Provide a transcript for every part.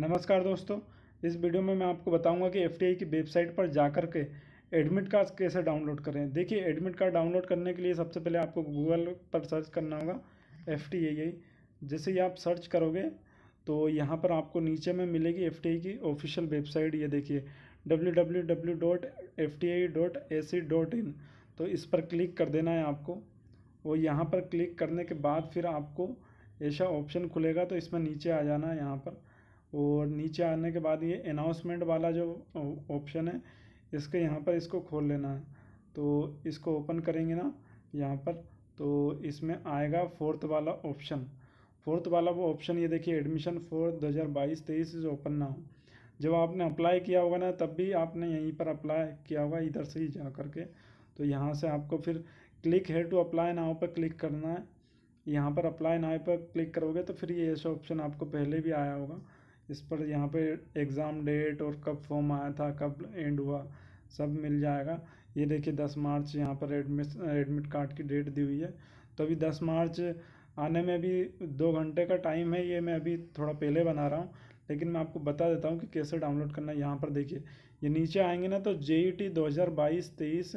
नमस्कार दोस्तों इस वीडियो में मैं आपको बताऊंगा कि एफ की वेबसाइट पर जाकर के एडमिट कार्ड कैसे डाउनलोड करें देखिए एडमिट कार्ड डाउनलोड करने के लिए सबसे पहले आपको गूगल पर सर्च करना होगा एफ टी जैसे ही आप सर्च करोगे तो यहाँ पर आपको नीचे में मिलेगी एफ की ऑफिशियल वेबसाइट ये देखिए डब्ल्यू तो इस पर क्लिक कर देना है आपको और यहाँ पर क्लिक करने के बाद फिर आपको ऐसा ऑप्शन खुलेगा तो इसमें नीचे आ जाना है यहाँ पर और नीचे आने के बाद ये अनाउंसमेंट वाला जो ऑप्शन है इसके यहाँ पर इसको खोल लेना है तो इसको ओपन करेंगे ना यहाँ पर तो इसमें आएगा फोर्थ वाला ऑप्शन फोर्थ वाला वो ऑप्शन ये देखिए एडमिशन फोर दो हज़ार बाईस तेईस इज ओपन ना हो जब आपने अप्लाई किया होगा ना तब भी आपने यहीं पर अप्लाई किया होगा इधर से ही जा करके तो यहाँ से आपको फिर क्लिक है टू अप्लाई नाव पर क्लिक करना है यहाँ पर अप्लाई नाव पर क्लिक करोगे तो फिर ये ऐसा ऑप्शन आपको पहले भी आया होगा इस पर यहाँ पे एग्ज़ाम डेट और कब फॉर्म आया था कब एंड हुआ सब मिल जाएगा ये देखिए दस मार्च यहाँ पर एडमिट एडमिट कार्ड की डेट दी हुई है तो अभी दस मार्च आने में भी दो घंटे का टाइम है ये मैं अभी थोड़ा पहले बना रहा हूँ लेकिन मैं आपको बता देता हूँ कि कैसे डाउनलोड करना है यहाँ पर देखिए ये नीचे आएंगे ना तो जे ई टी दो हज़ार बाईस तेईस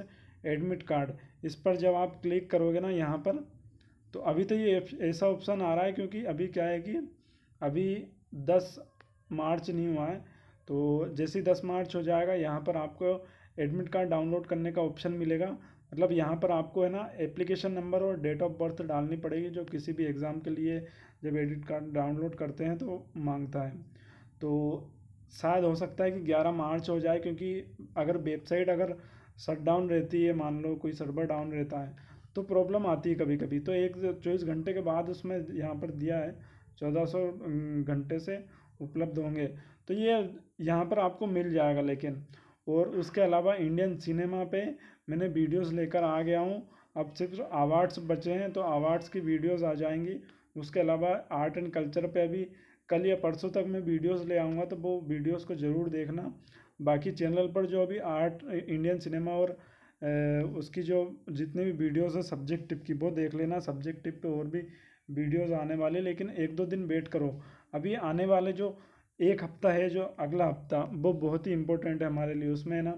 एडमिट कार्ड इस पर जब आप क्लिक करोगे ना यहाँ पर तो अभी तो ये ऐसा ऑप्शन आ रहा है क्योंकि अभी क्या है कि अभी दस मार्च नहीं हुआ है तो जैसे ही दस मार्च हो जाएगा यहाँ पर आपको एडमिट कार्ड डाउनलोड करने का ऑप्शन मिलेगा मतलब यहाँ पर आपको है ना एप्लीकेशन नंबर और डेट ऑफ बर्थ डालनी पड़ेगी जो किसी भी एग्ज़ाम के लिए जब एडिट कार्ड डाउनलोड करते हैं तो मांगता है तो शायद हो सकता है कि 11 मार्च हो जाए क्योंकि अगर वेबसाइट अगर शट डाउन रहती है मान लो कोई सर्वर डाउन रहता है तो प्रॉब्लम आती है कभी कभी तो एक चौबीस घंटे के बाद उसमें यहाँ पर दिया है चौदह सौ घंटे से उपलब्ध होंगे तो ये यहाँ पर आपको मिल जाएगा लेकिन और उसके अलावा इंडियन सिनेमा पे मैंने वीडियोस लेकर आ गया हूँ अब सिर्फ अवार्ड्स बचे हैं तो अवार्ड्स की वीडियोस आ जाएंगी उसके अलावा आर्ट एंड कल्चर पे अभी कल या परसों तक मैं वीडियोस ले आऊँगा तो वो वीडियोस को ज़रूर देखना बाकी चैनल पर जो अभी आर्ट इंडियन सिनेमा और ए, उसकी जो जितनी भी वीडियोज़ हैं सब्जेक्ट टिप की वो देख लेना सब्जेक्ट टिप पर और भी वीडियोस आने वाले लेकिन एक दो दिन वेट करो अभी आने वाले जो एक हफ्ता है जो अगला हफ्ता वो बहुत ही इम्पोर्टेंट है हमारे लिए उसमें ना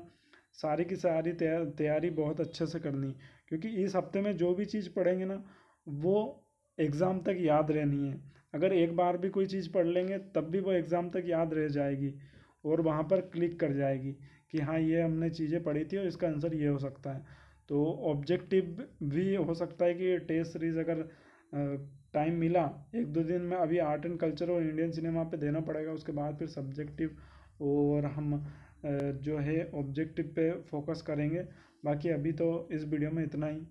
सारी की सारी तैयारी बहुत अच्छे से करनी क्योंकि इस हफ्ते में जो भी चीज़ पढ़ेंगे ना वो एग्ज़ाम तक याद रहनी है अगर एक बार भी कोई चीज़ पढ़ लेंगे तब भी वो एग्ज़ाम तक याद रह जाएगी और वहाँ पर क्लिक कर जाएगी कि हाँ ये हमने चीज़ें पढ़ी थी और इसका आंसर ये हो सकता है तो ऑब्जेक्टिव भी हो सकता है कि टेस्ट सीरीज़ अगर टाइम मिला एक दो दिन में अभी आर्ट एंड कल्चर और इंडियन सिनेमा पे देना पड़ेगा उसके बाद फिर सब्जेक्टिव और हम जो है ऑब्जेक्टिव पे फोकस करेंगे बाकी अभी तो इस वीडियो में इतना ही